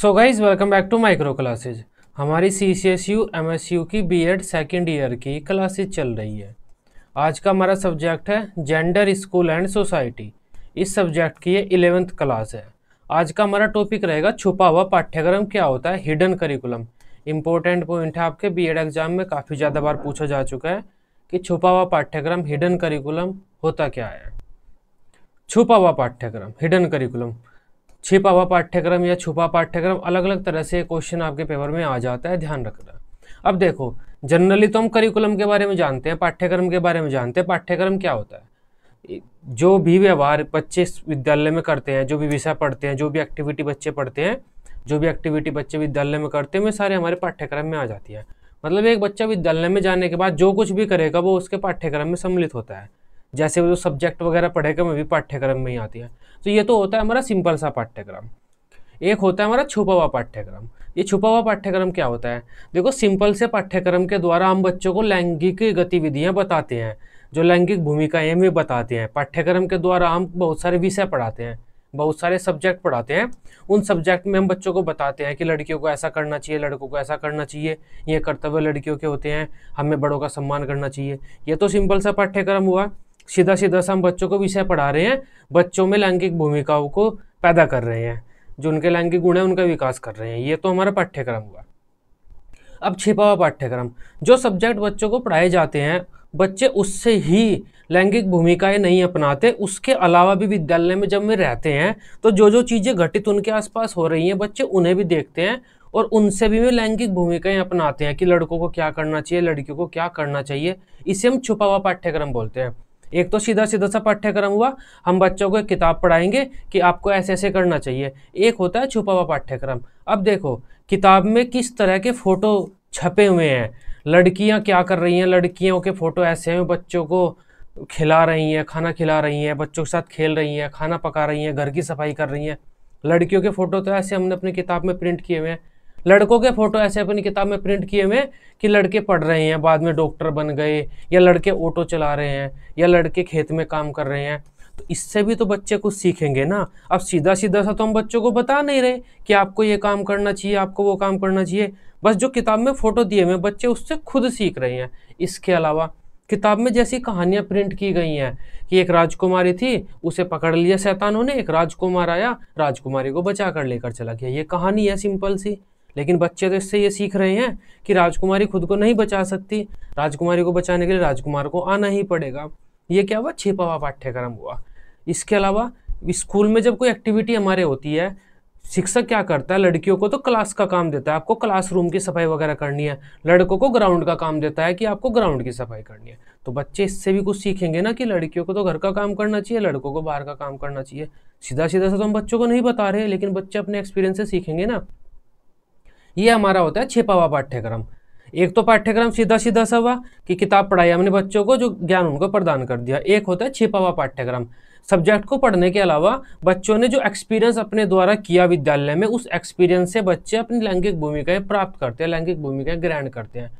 so guys welcome back to micro classes हमारी C C S U M S U की B Ed second year की classes चल रही है आज का हमारा सब्जेक्ट है जेंडर स्कूल एंड सोसाइटी इस सब्जेक्ट की ये इलेवेंथ क्लास है आज का हमारा टॉपिक रहेगा छुपा हुआ पाठ्यक्रम क्या होता है हिडन करिकुलम इंपॉर्टेंट पॉइंट है आपके बी एड एग्जाम में काफ़ी ज़्यादा बार पूछा जा चुका है कि छुपा हुआ पाठ्यक्रम हिडन करिकुलम होता क्या है छुपा हुआ पाठ्यक्रम हिडन करिकुलम छिपा हुआ पाठ्यक्रम या छुपा पाठ्यक्रम अलग अलग तरह से क्वेश्चन आपके पेपर में आ जाता है ध्यान रखना अब देखो जनरली तो हम करिकुलम के बारे में जानते हैं पाठ्यक्रम के बारे में जानते हैं पाठ्यक्रम क्या होता है जो भी व्यवहार बच्चे विद्यालय में करते हैं जो भी विषय पढ़ते हैं जो भी एक्टिविटी बच्चे पढ़ते हैं जो भी एक्टिविटी बच्चे विद्यालय में करते हैं वे सारे हमारे पाठ्यक्रम में आ जाती है मतलब एक बच्चा विद्यालय में जाने के बाद जो कुछ भी करेगा वो उसके पाठ्यक्रम में सम्मिलित होता है जैसे वो जो सब्जेक्ट वगैरह पढ़ेगा वो भी पाठ्यक्रम में ही आती है तो ये तो होता है हमारा सिंपल सा पाठ्यक्रम एक होता है हमारा छुपा हुआ पाठ्यक्रम ये छुपा हुआ पाठ्यक्रम क्या होता है देखो सिंपल से पाठ्यक्रम के द्वारा हम बच्चों को लैंगिक गतिविधियाँ बताते हैं जो लैंगिक भूमिकाएँ हमें बताते हैं पाठ्यक्रम के द्वारा हम बहुत सारे विषय पढ़ाते हैं बहुत सारे सब्जेक्ट पढ़ाते हैं उन सब्जेक्ट में हम बच्चों को बताते हैं कि लड़कियों को ऐसा करना चाहिए लड़कों को ऐसा करना चाहिए ये कर्तव्य लड़कियों के होते हैं हमें बड़ों का सम्मान करना चाहिए ये तो सिंपल सा पाठ्यक्रम हुआ सीधा सीधा सा हम बच्चों को विषय पढ़ा रहे हैं बच्चों में लैंगिक भूमिकाओं को पैदा कर रहे हैं जो उनके लैंगिक गुण हैं उनका विकास कर रहे हैं ये तो हमारा पाठ्यक्रम हुआ अब छिपा हुआ पाठ्यक्रम जो सब्जेक्ट बच्चों को पढ़ाए जाते हैं बच्चे उससे ही लैंगिक भूमिकाएं नहीं अपनाते उसके अलावा भी विद्यालय में जब वे रहते हैं तो जो जो चीज़ें घटित उनके आसपास हो रही हैं बच्चे उन्हें भी देखते हैं और उनसे भी वे लैंगिक भूमिकाएं अपनाते हैं कि लड़कों को क्या करना चाहिए लड़कियों को क्या करना चाहिए इसे हम छुपा हुआ पाठ्यक्रम बोलते हैं एक तो सीधा सीधा सा पाठ्यक्रम हुआ हम बच्चों को एक किताब पढ़ाएंगे कि आपको ऐसे ऐसे करना चाहिए एक होता है छुपा हुआ पाठ्यक्रम अब देखो किताब में किस तरह के फ़ोटो छपे हुए हैं लड़कियां क्या कर रही हैं लड़कियों के फ़ोटो ऐसे हैं बच्चों को खिला रही हैं खाना खिला रही हैं बच्चों के साथ खेल रही हैं खाना पका रही हैं घर की सफाई कर रही हैं लड़कियों के फ़ोटो तो ऐसे हमने अपनी किताब में प्रिंट किए हुए हैं लड़कों के फोटो ऐसे अपनी किताब में प्रिंट किए हुए कि लड़के पढ़ रहे हैं बाद में डॉक्टर बन गए या लड़के ऑटो चला रहे हैं या लड़के खेत में काम कर रहे हैं तो इससे भी तो बच्चे कुछ सीखेंगे ना अब सीधा सीधा सा तो हम बच्चों को बता नहीं रहे कि आपको ये काम करना चाहिए आपको वो काम करना चाहिए बस जो किताब में फ़ोटो दिए हुए बच्चे उससे खुद सीख रहे हैं इसके अलावा किताब में जैसी कहानियाँ प्रिंट की गई हैं कि एक राजकुमारी थी उसे पकड़ लिया सैतानों ने एक राजकुमार आया राजकुमारी को बचा कर लेकर चला गया ये कहानी है सिंपल सी लेकिन बच्चे तो इससे ये सीख रहे हैं कि राजकुमारी खुद को नहीं बचा सकती राजकुमारी को बचाने के लिए राजकुमार को आना ही पड़ेगा ये क्या हुआ छिपा हुआ पाठ्यक्रम हुआ इसके अलावा स्कूल में जब कोई एक्टिविटी हमारे होती है शिक्षक क्या करता है लड़कियों को तो क्लास का काम देता है आपको क्लासरूम की सफाई वगैरह करनी है लड़कों को ग्राउंड का काम देता है कि आपको ग्राउंड की सफाई करनी है तो बच्चे इससे भी कुछ सीखेंगे ना कि लड़कियों को तो घर का काम करना चाहिए लड़कों को बाहर का काम करना चाहिए सीधा सीधा सा तो हम बच्चों को नहीं बता रहे लेकिन बच्चे अपने एक्सपीरियंस से सीखेंगे ना ये हमारा होता है छिपावा पाठ्यक्रम एक तो पाठ्यक्रम सीधा सीधा सा हुआ कि किताब पढ़ाई हमने बच्चों को जो ज्ञान उनको प्रदान कर दिया एक होता है छिपा हुआ पाठ्यक्रम सब्जेक्ट को पढ़ने के अलावा बच्चों ने जो एक्सपीरियंस अपने द्वारा किया विद्यालय में उस एक्सपीरियंस से बच्चे अपनी लैंगिक भूमिकाएं प्राप्त करते हैं लैंगिक भूमिकाएं ग्रहण करते हैं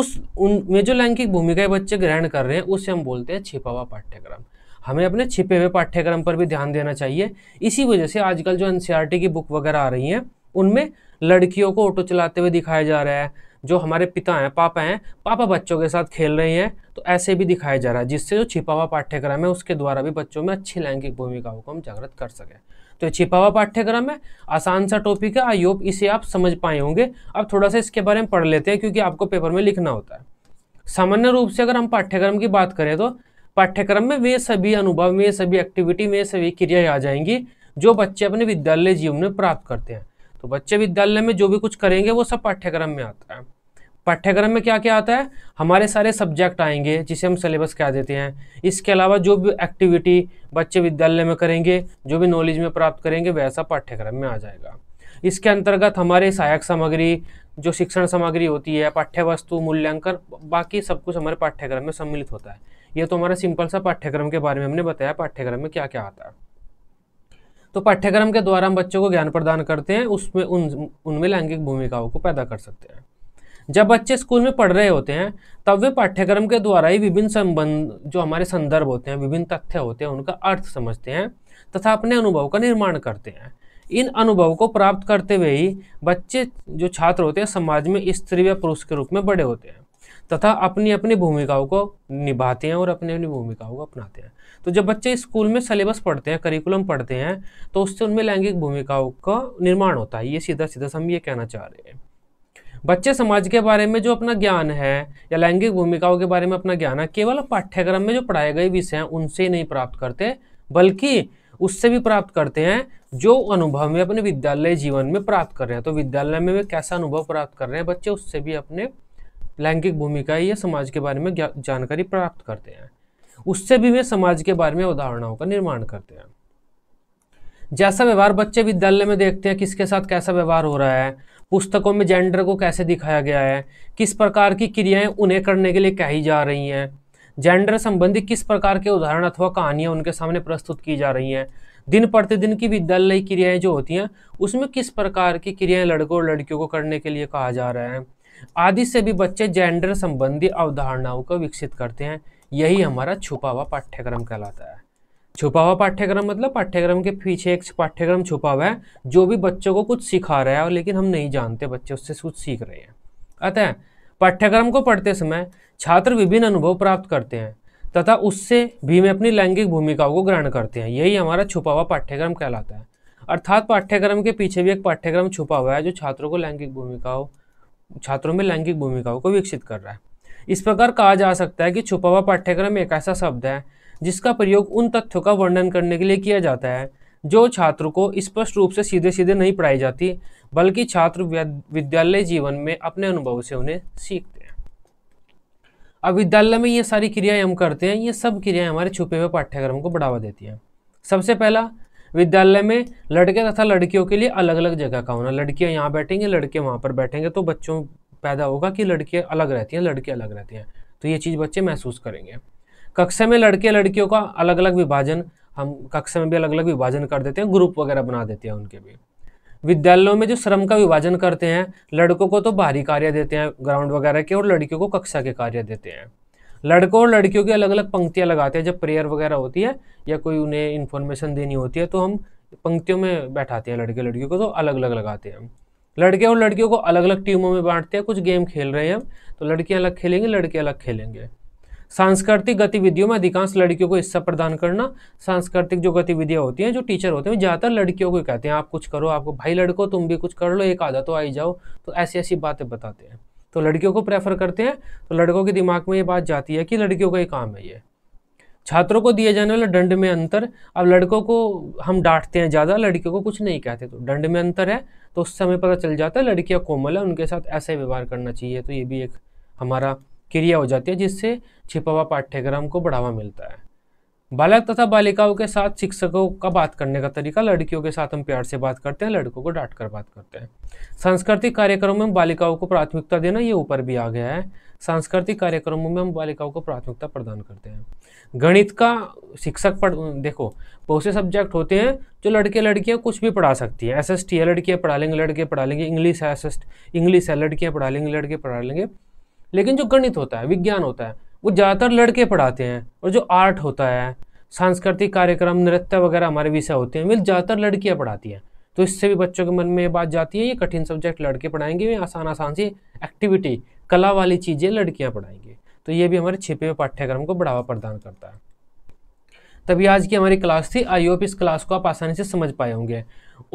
उस उनमें जो लैंगिक भूमिकाएं बच्चे ग्रहण कर रहे हैं उसे हम बोलते हैं छिपा हुआ पाठ्यक्रम हमें अपने छिपे हुए पाठ्यक्रम पर भी ध्यान देना चाहिए इसी वजह से आजकल जो एन की बुक वगैरह आ रही हैं उनमें लड़कियों को ऑटो चलाते हुए दिखाया जा रहा है जो हमारे पिता हैं पापा हैं पापा बच्चों के साथ खेल रहे हैं तो ऐसे भी दिखाया जा रहा है जिससे जो छिपा हुआ पाठ्यक्रम है उसके द्वारा भी बच्चों में अच्छी लैंगिक भूमिकाओं को हम जागृत कर सकें तो ये छिपा हुआ पाठ्यक्रम है आसान सा टॉपिक है आई होप इसे आप समझ पाए होंगे अब थोड़ा सा इसके बारे में पढ़ लेते हैं क्योंकि आपको पेपर में लिखना होता है सामान्य रूप से अगर हम पाठ्यक्रम की बात करें तो पाठ्यक्रम में वे सभी अनुभव में सभी एक्टिविटी में सभी क्रियाएं आ जाएंगी जो बच्चे अपने विद्यालय जीवन में प्राप्त करते हैं तो बच्चे विद्यालय में जो भी कुछ करेंगे वो सब पाठ्यक्रम में आता है पाठ्यक्रम में क्या क्या आता है हमारे सारे सब्जेक्ट आएंगे जिसे हम सिलेबस कह देते हैं इसके अलावा जो भी एक्टिविटी बच्चे विद्यालय में करेंगे जो भी नॉलेज में प्राप्त करेंगे वैसा पाठ्यक्रम में आ जाएगा इसके अंतर्गत हमारे सहायक सामग्री जो शिक्षण सामग्री होती है पाठ्य वस्तु मूल्यांकन बाकी सब कुछ हमारे पाठ्यक्रम में सम्मिलित होता है ये तो हमारा सिंपल सा पाठ्यक्रम के बारे में हमने बताया पाठ्यक्रम में क्या क्या आता है तो पाठ्यक्रम के द्वारा हम बच्चों को ज्ञान प्रदान करते हैं उसमें उन उनमें लैंगिक भूमिकाओं को पैदा कर सकते हैं जब बच्चे स्कूल में पढ़ रहे होते हैं तब वे पाठ्यक्रम के द्वारा ही विभिन्न संबंध जो हमारे संदर्भ होते हैं विभिन्न तथ्य होते हैं उनका अर्थ समझते हैं तथा अपने अनुभव का निर्माण करते हैं इन अनुभव को प्राप्त करते हुए ही बच्चे जो छात्र होते हैं समाज में स्त्री या पुरुष के रूप में बड़े होते हैं तथा अपनी अपनी भूमिकाओं को निभाते हैं और अपनी अपनी भूमिकाओं को अपनाते हैं तो जब बच्चे स्कूल में सिलेबस पढ़ते हैं करिकुलम पढ़ते हैं तो उससे उनमें लैंगिक भूमिकाओं का निर्माण होता है ये सीधा सीधा हम ये कहना चाह रहे हैं बच्चे समाज के बारे में जो अपना ज्ञान है या लैंगिक भूमिकाओं के बारे में अपना ज्ञान है केवल पाठ्यक्रम में जो पढ़ाए गए विषय हैं उनसे ही नहीं प्राप्त करते बल्कि उससे भी प्राप्त करते हैं जो अनुभव में अपने विद्यालय जीवन में प्राप्त कर रहे हैं तो विद्यालय में वे कैसा अनुभव प्राप्त कर रहे हैं बच्चे उससे भी अपने लैंगिक भूमिका या समाज के बारे में जानकारी प्राप्त करते हैं उससे भी वे समाज के बारे में उदाहरणों का निर्माण करते हैं जैसा व्यवहार बच्चे विद्यालय में देखते हैं किसके साथ कैसा व्यवहार हो रहा है पुस्तकों में जेंडर को कैसे दिखाया गया है किस प्रकार की क्रियाएं उन्हें करने के लिए कही जा रही हैं जेंडर संबंधी किस प्रकार के उदाहरण अथवा कहानियां उनके सामने प्रस्तुत की जा रही हैं दिन प्रतिदिन की विद्यालय क्रियाएं जो होती हैं उसमें किस प्रकार की क्रियाएं लड़कों और लड़कियों को करने के लिए कहा जा रहा है आदि से भी बच्चे जेंडर संबंधी अवधारणाओं को विकसित करते हैं यही हमारा छुपा हुआ पाठ्यक्रम कहलाता है छुपा हुआ पाठ्यक्रम मतलब पाठ्यक्रम के पीछे एक पाठ्यक्रम छुपा हुआ है जो भी बच्चों को कुछ सिखा रहा है और लेकिन हम नहीं जानते बच्चे उससे कुछ सीख रहे हैं अतः पाठ्यक्रम को पढ़ते समय छात्र विभिन्न अनुभव प्राप्त करते हैं तथा उससे भी में अपनी लैंगिक भूमिकाओं को ग्रहण करते हैं यही हमारा छुपा हुआ पाठ्यक्रम कहलाता है अर्थात पाठ्यक्रम के पीछे भी एक पाठ्यक्रम छुपा हुआ है जो छात्रों को लैंगिक भूमिकाओं छात्रों में लैंगिक भूमिकाओं को विकसित कर रहा है इस प्रकार कहा जा सकता है कि छुपा हुआ पाठ्यक्रम एक ऐसा शब्द है जिसका प्रयोग उन तथ्यों का वर्णन करने के लिए किया जाता है जो छात्र को स्पष्ट रूप से सीधे सीधे नहीं पढ़ाई जाती बल्कि छात्र विद्यालय जीवन में अपने अनुभव से उन्हें सीखते हैं अब विद्यालय में ये सारी क्रियाएं हम करते हैं ये सब क्रियाएं हमारे छुपे हुए पाठ्यक्रम को बढ़ावा देती हैं सबसे पहला विद्यालय में लड़के तथा लड़कियों के लिए अलग अलग जगह का होना लड़कियाँ यहाँ बैठेंगे लड़के वहाँ पर बैठेंगे तो बच्चों पैदा होगा कि लड़कियाँ अलग रहती हैं लड़के अलग रहते हैं तो ये चीज़ बच्चे महसूस करेंगे कक्षा में लड़के लड़कियों का अलग अलग विभाजन हम कक्षा में भी अलग अलग विभाजन कर देते हैं ग्रुप वगैरह बना देते हैं उनके भी विद्यालयों में जो श्रम का विभाजन करते हैं लड़कों को तो बाहरी कार्य देते हैं ग्राउंड वगैरह के और लड़कियों को कक्षा के कार्य देते हैं लड़कों और लड़कियों की अलग अलग पंक्तियाँ लगाते हैं जब प्रेयर वगैरह होती है या कोई उन्हें इन्फॉर्मेशन देनी होती है तो हम पंक्तियों में बैठाते हैं लड़के लड़कियों को तो अलग अलग लगाते हैं हम लड़के और लड़कियों को अलग अलग टीमों में बांटते हैं कुछ गेम खेल रहे हैं हम तो लड़कियाँ अलग खेलेंगे लड़के अलग खेलेंगे सांस्कृतिक गतिविधियों में अधिकांश लड़कियों को हिस्सा प्रदान करना सांस्कृतिक जो गतिविधियाँ होती हैं जो टीचर होते हैं ज़्यादातर लड़कियों को कहते हैं आप कुछ करो आपको भाई लड़को तुम भी कुछ कर लो एक आधा तो आई जाओ तो ऐसी ऐसी बातें बताते हैं तो लड़कियों को प्रेफर करते हैं तो लड़कों के दिमाग में ये बात जाती है कि लड़कियों का ही काम है ये छात्रों को दिए जाने वाले दंड में अंतर अब लड़कों को हम डांटते हैं ज़्यादा लड़कियों को कुछ नहीं कहते तो दंड में अंतर है तो उस समय पता चल जाता है लड़कियाँ कोमल है उनके साथ ऐसा ही व्यवहार करना चाहिए तो ये भी एक हमारा क्रिया हो जाती है जिससे छिपा हुआ पाठ्यक्रम को बढ़ावा मिलता है बालक तथा बालिकाओं के साथ शिक्षकों का बात करने का तरीका लड़कियों के साथ हम प्यार से बात करते हैं लड़कों को डांट कर बात करते हैं सांस्कृतिक कार्यक्रमों में बालिकाओं को प्राथमिकता देना ये ऊपर भी आ गया है सांस्कृतिक कार्यक्रमों में हम बालिकाओं को प्राथमिकता प्रदान करते हैं गणित का शिक्षक पढ़ देखो बहुत से सब्जेक्ट होते हैं जो लड़के लड़कियाँ कुछ भी पढ़ा सकती हैं एस एस टी है लड़कियाँ पढ़ा लेंगे लड़के पढ़ा लेंगे इंग्लिश है एस एस इंग्लिश है लड़कियाँ पढ़ा लेंगे लड़के पढ़ा लेंगे लेकिन जो गणित होता है विज्ञान होता है वो ज़्यादातर लड़के पढ़ाते हैं और जो आर्ट होता है सांस्कृतिक कार्यक्रम नृत्य वगैरह हमारे विषय होते हैं वे ज़्यादातर लड़कियाँ पढ़ाती हैं तो इससे भी बच्चों के मन में ये बात जाती है ये कठिन सब्जेक्ट लड़के पढ़ाएंगे आसान आसान सी एक्टिविटी कला वाली चीज़ें लड़कियाँ पढ़ाएंगी तो ये भी हमारे छिपे हुए पाठ्यक्रम को बढ़ावा प्रदान करता है तभी आज की हमारी क्लास थी आई होप इस क्लास को आप आसानी से समझ पाए होंगे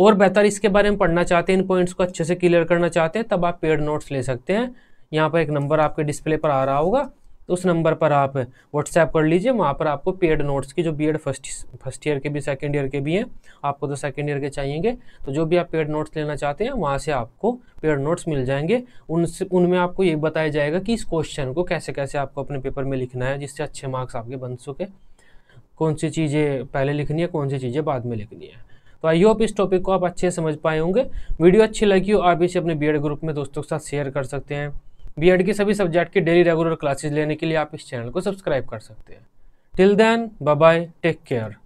और बेहतर इसके बारे में पढ़ना चाहते हैं इन पॉइंट्स को अच्छे से क्लियर करना चाहते हैं तब आप पेड नोट्स ले सकते हैं यहाँ पर एक नंबर आपके डिस्प्ले पर आ रहा होगा तो उस नंबर पर आप व्हाट्सएप कर लीजिए वहाँ पर आपको पेड नोट्स की जो B Ed first first year के भी सेकेंड ईयर के भी हैं आपको तो सेकेंड ईयर के चाहिएंगे तो जो भी आप पेड नोट्स लेना चाहते हैं वहाँ से आपको पेड नोट्स मिल जाएंगे उनसे उनमें आपको ये बताया जाएगा कि इस क्वेश्चन को कैसे कैसे आपको अपने पेपर में लिखना है जिससे अच्छे मार्क्स आपके बन सके कौन सी चीज़ें पहले लिखनी है कौन सी चीज़ें बाद में लिखनी है तो आई होप इस टॉपिक को आप अच्छे समझ पाए होंगे वीडियो अच्छी लगी हो आप इसे अपने बी ग्रुप में दोस्तों के साथ शेयर कर सकते हैं बीएड के सभी सब्जेक्ट की डेली रेगुलर क्लासेज लेने के लिए आप इस चैनल को सब्सक्राइब कर सकते हैं till then bye take care